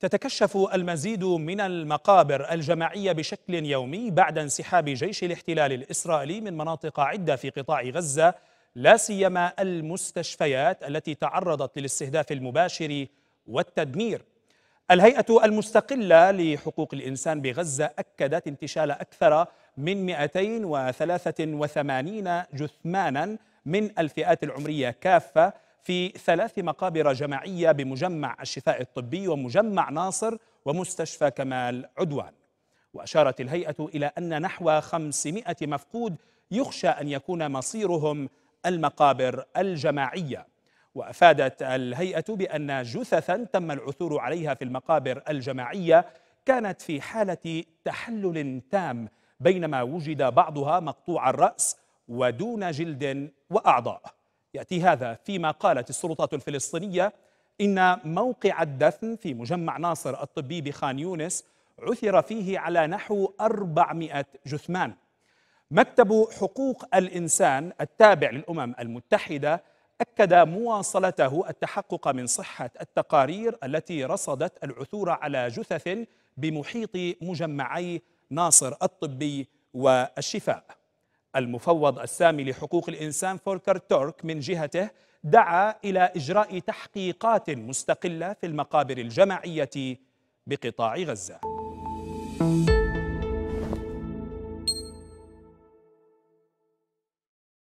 تتكشف المزيد من المقابر الجماعية بشكل يومي بعد انسحاب جيش الاحتلال الإسرائيلي من مناطق عدة في قطاع غزة لا سيما المستشفيات التي تعرضت للاستهداف المباشر والتدمير الهيئة المستقلة لحقوق الإنسان بغزة أكدت انتشال أكثر من 283 جثمانا من الفئات العمرية كافة في ثلاث مقابر جماعية بمجمع الشفاء الطبي ومجمع ناصر ومستشفى كمال عدوان وأشارت الهيئة إلى أن نحو 500 مفقود يخشى أن يكون مصيرهم المقابر الجماعية وأفادت الهيئة بأن جثثا تم العثور عليها في المقابر الجماعية كانت في حالة تحلل تام بينما وجد بعضها مقطوع الرأس ودون جلد وأعضاء يأتي هذا فيما قالت السلطات الفلسطينية إن موقع الدفن في مجمع ناصر الطبي بخان يونس عثر فيه على نحو 400 جثمان مكتب حقوق الإنسان التابع للأمم المتحدة أكد مواصلته التحقق من صحة التقارير التي رصدت العثور على جثث بمحيط مجمعي ناصر الطبي والشفاء المفوض السامي لحقوق الإنسان فولكر تورك من جهته دعا إلى إجراء تحقيقات مستقلة في المقابر الجماعية بقطاع غزة